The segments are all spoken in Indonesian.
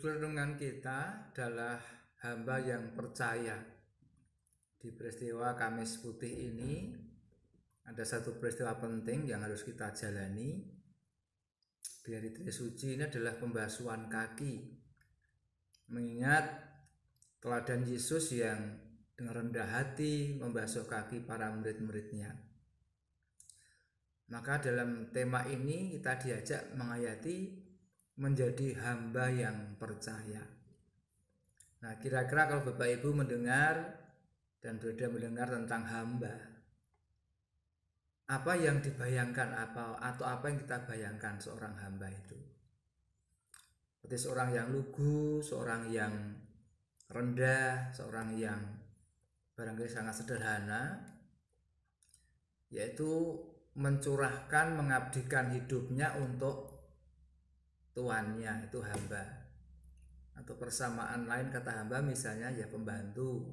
perlindungan kita adalah hamba yang percaya. Di peristiwa Kamis Putih ini ada satu peristiwa penting yang harus kita jalani. Di hari Trisuci ini adalah pembasuhan kaki. Mengingat teladan Yesus yang dengan rendah hati membasuh kaki para murid-muridnya. Maka dalam tema ini kita diajak menghayati menjadi hamba yang percaya. Nah, kira-kira kalau Bapak Ibu mendengar dan berbeda mendengar tentang hamba, apa yang dibayangkan apa atau apa yang kita bayangkan seorang hamba itu? Seperti seorang yang lugu, seorang yang rendah, seorang yang barangkali sangat sederhana, yaitu mencurahkan, mengabdikan hidupnya untuk tuannya itu hamba atau persamaan lain kata hamba misalnya ya pembantu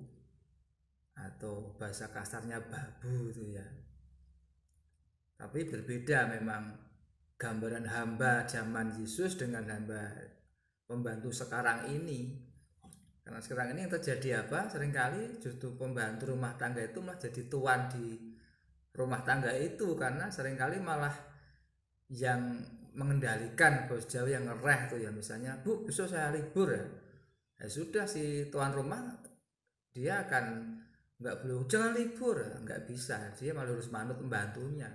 atau bahasa kasarnya babu itu ya tapi berbeda memang gambaran hamba zaman Yesus dengan hamba pembantu sekarang ini karena sekarang ini yang terjadi apa seringkali justru pembantu rumah tangga itu malah jadi tuan di rumah tangga itu karena seringkali malah yang mengendalikan bos jauh yang ngereh tuh ya misalnya bu besok saya libur ya ya sudah si tuan rumah dia akan nggak perlu jangan libur ya. nggak bisa dia malah harus manut pembantunya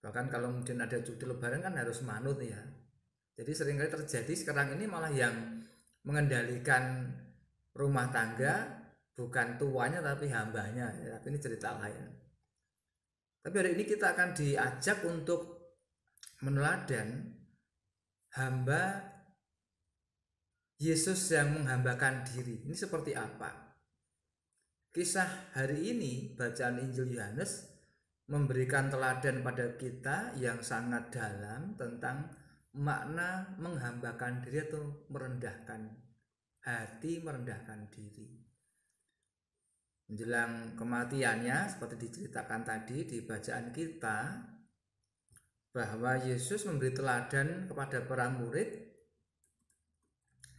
bahkan kalau mungkin ada cuti lebaran kan harus manut ya jadi seringkali terjadi sekarang ini malah yang mengendalikan rumah tangga bukan tuanya tapi hambanya ya, tapi ini cerita lain tapi hari ini kita akan diajak untuk meneladan hamba Yesus yang menghambakan diri. Ini seperti apa? Kisah hari ini bacaan Injil Yohanes memberikan teladan pada kita yang sangat dalam tentang makna menghambakan diri atau merendahkan hati, merendahkan diri menjelang kematiannya seperti diceritakan tadi di bacaan kita bahwa Yesus memberi teladan kepada para murid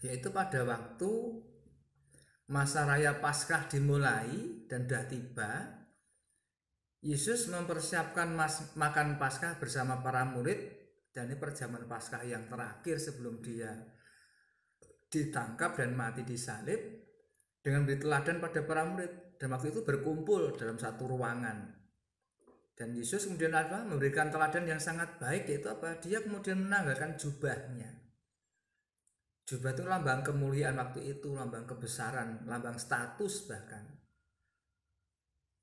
yaitu pada waktu masa raya Paskah dimulai dan sudah tiba Yesus mempersiapkan mas, makan Paskah bersama para murid dan ini perjamuan Paskah yang terakhir sebelum dia ditangkap dan mati disalib, dengan beri teladan pada para murid dan waktu itu berkumpul dalam satu ruangan dan Yesus kemudian apa? Memberikan teladan yang sangat baik yaitu apa? Dia kemudian menanggalkan jubahnya. Jubah itu lambang kemuliaan waktu itu, lambang kebesaran, lambang status bahkan.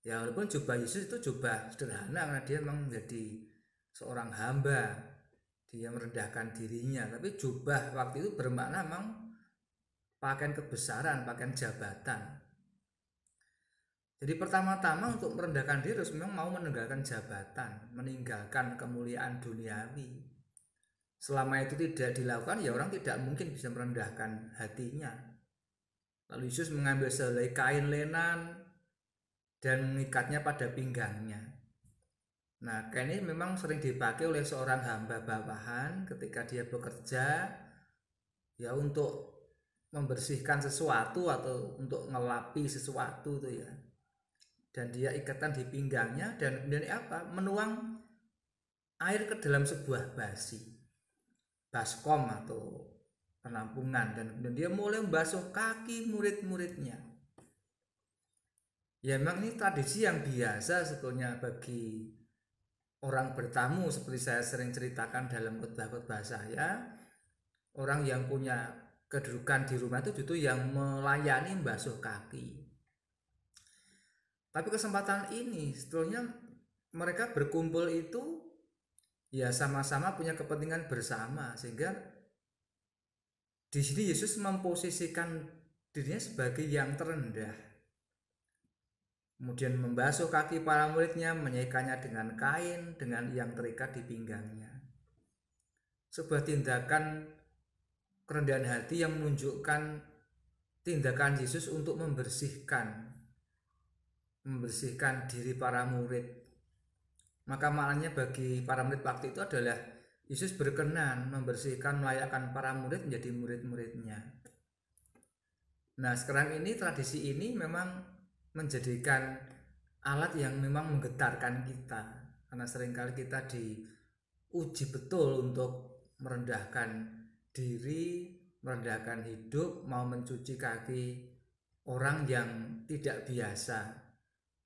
Ya walaupun jubah Yesus itu jubah sederhana karena dia memang menjadi seorang hamba. Dia merendahkan dirinya, tapi jubah waktu itu bermakna memang pakaian kebesaran, pakaian jabatan. Jadi pertama-tama untuk merendahkan diri harus memang mau meninggalkan jabatan, meninggalkan kemuliaan duniawi. Selama itu tidak dilakukan, ya orang tidak mungkin bisa merendahkan hatinya. Lalu Yesus mengambil selai kain lenan dan mengikatnya pada pinggangnya. Nah, kain ini memang sering dipakai oleh seorang hamba bawahan ketika dia bekerja ya untuk membersihkan sesuatu atau untuk ngelapi sesuatu tuh ya dan dia ikatan di pinggangnya dan kemudian apa menuang air ke dalam sebuah basi baskom atau penampungan dan kemudian dia mulai membasuh kaki murid-muridnya ya memang ini tradisi yang biasa sebetulnya bagi orang bertamu seperti saya sering ceritakan dalam khotbah-khotbah saya orang yang punya kedudukan di rumah itu justru yang melayani membasuh kaki tapi kesempatan ini sebetulnya mereka berkumpul itu ya sama-sama punya kepentingan bersama sehingga di sini Yesus memposisikan dirinya sebagai yang terendah. Kemudian membasuh kaki para muridnya, menyekanya dengan kain, dengan yang terikat di pinggangnya. Sebuah tindakan kerendahan hati yang menunjukkan tindakan Yesus untuk membersihkan membersihkan diri para murid. Maka maknanya bagi para murid waktu itu adalah Yesus berkenan membersihkan melayakkan para murid menjadi murid-muridnya. Nah sekarang ini tradisi ini memang menjadikan alat yang memang menggetarkan kita karena seringkali kita diuji betul untuk merendahkan diri, merendahkan hidup, mau mencuci kaki orang yang tidak biasa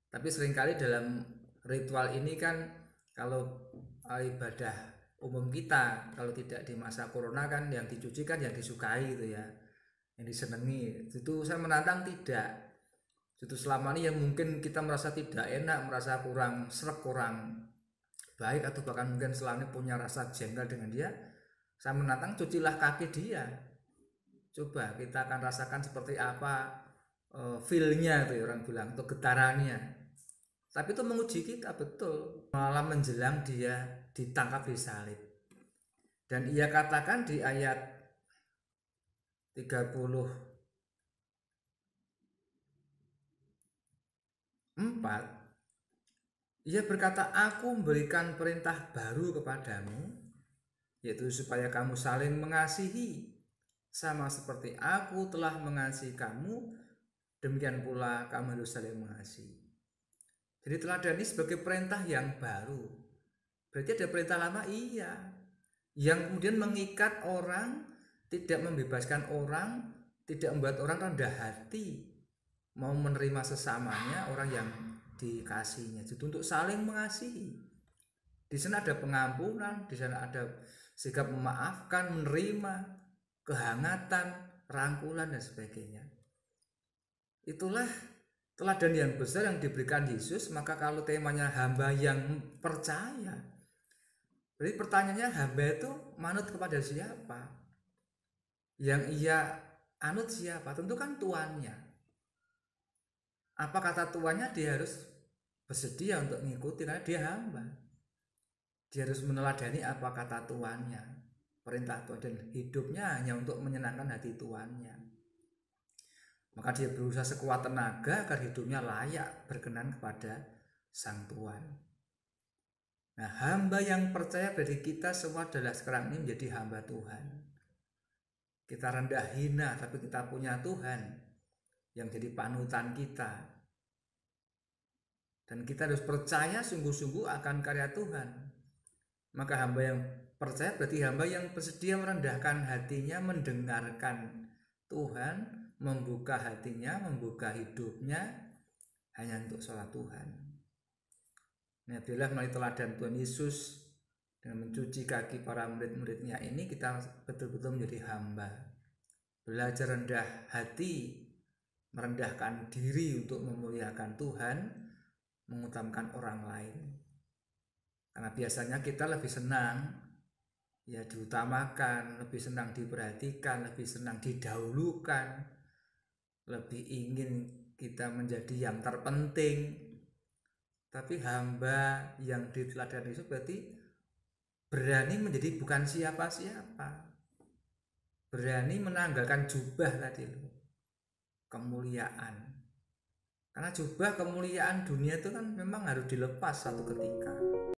tapi seringkali dalam ritual ini kan kalau e, ibadah umum kita kalau tidak di masa corona kan yang dicuci kan yang disukai itu ya yang disenangi itu saya menantang tidak itu selama ini yang mungkin kita merasa tidak enak merasa kurang serak kurang baik atau bahkan mungkin selama ini punya rasa jengkel dengan dia saya menantang cucilah kaki dia coba kita akan rasakan seperti apa uh, feelnya tuh orang bilang atau getarannya tapi itu menguji kita betul. Malam menjelang dia ditangkap di salib. Dan ia katakan di ayat 30 4 Ia berkata, "Aku memberikan perintah baru kepadamu, yaitu supaya kamu saling mengasihi, sama seperti aku telah mengasihi kamu, demikian pula kamu harus saling mengasihi." Jadi teladan ini sebagai perintah yang baru. Berarti ada perintah lama iya. Yang kemudian mengikat orang, tidak membebaskan orang, tidak membuat orang rendah hati. Mau menerima sesamanya orang yang dikasihnya. Jadi untuk saling mengasihi. Di sana ada pengampunan, di sana ada sikap memaafkan, menerima, kehangatan, rangkulan dan sebagainya. Itulah teladan yang besar yang diberikan Yesus, maka kalau temanya hamba yang percaya, berarti pertanyaannya hamba itu manut kepada siapa? Yang ia anut siapa? Tentu kan tuannya. Apa kata tuannya dia harus bersedia untuk mengikuti karena dia hamba. Dia harus meneladani apa kata tuannya, perintah Tuhan dan hidupnya hanya untuk menyenangkan hati tuannya. Maka dia berusaha sekuat tenaga agar hidupnya layak berkenan kepada Sang Tuhan. Nah, hamba yang percaya dari kita semua adalah sekarang ini menjadi hamba Tuhan. Kita rendah hina, tapi kita punya Tuhan yang jadi panutan kita. Dan kita harus percaya sungguh-sungguh akan karya Tuhan. Maka hamba yang percaya berarti hamba yang bersedia merendahkan hatinya mendengarkan Tuhan membuka hatinya, membuka hidupnya hanya untuk sholat Tuhan. Nyatilah melalui teladan Tuhan Yesus dengan mencuci kaki para murid-muridnya ini kita betul-betul menjadi hamba. Belajar rendah hati, merendahkan diri untuk memuliakan Tuhan, mengutamakan orang lain. Karena biasanya kita lebih senang ya diutamakan, lebih senang diperhatikan, lebih senang didahulukan, lebih ingin kita menjadi yang terpenting tapi hamba yang diteladani itu berarti berani menjadi bukan siapa-siapa berani menanggalkan jubah tadi kemuliaan karena jubah kemuliaan dunia itu kan memang harus dilepas satu ketika